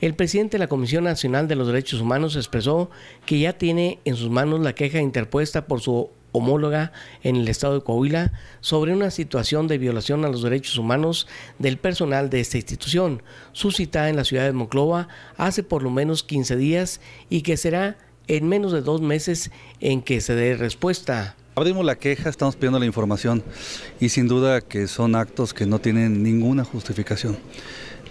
El presidente de la Comisión Nacional de los Derechos Humanos expresó que ya tiene en sus manos la queja interpuesta por su homóloga en el estado de Coahuila sobre una situación de violación a los derechos humanos del personal de esta institución, suscitada en la ciudad de Monclova hace por lo menos 15 días y que será en menos de dos meses en que se dé respuesta. Abrimos la queja, estamos pidiendo la información y sin duda que son actos que no tienen ninguna justificación.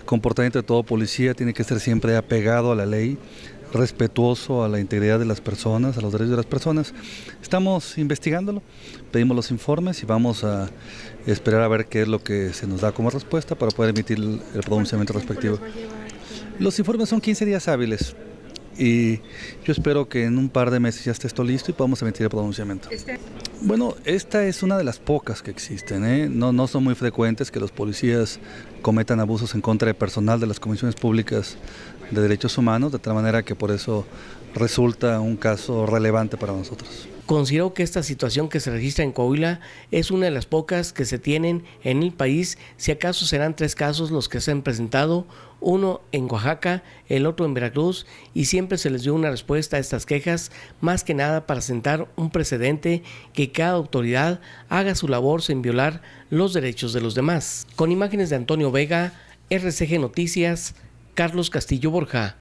El comportamiento de todo policía tiene que ser siempre apegado a la ley, respetuoso a la integridad de las personas, a los derechos de las personas. Estamos investigándolo, pedimos los informes y vamos a esperar a ver qué es lo que se nos da como respuesta para poder emitir el pronunciamiento respectivo. Los informes son 15 días hábiles y yo espero que en un par de meses ya esté esto listo y podamos emitir el pronunciamiento. Este- bueno, esta es una de las pocas que existen. ¿eh? No, no son muy frecuentes que los policías cometan abusos en contra de personal de las comisiones públicas de derechos humanos, de tal manera que por eso resulta un caso relevante para nosotros. Considero que esta situación que se registra en Coahuila es una de las pocas que se tienen en el país, si acaso serán tres casos los que se han presentado, uno en Oaxaca, el otro en Veracruz, y siempre se les dio una respuesta a estas quejas, más que nada para sentar un precedente que cada autoridad haga su labor sin violar los derechos de los demás. Con imágenes de Antonio Vega, RCG Noticias, Carlos Castillo Borja.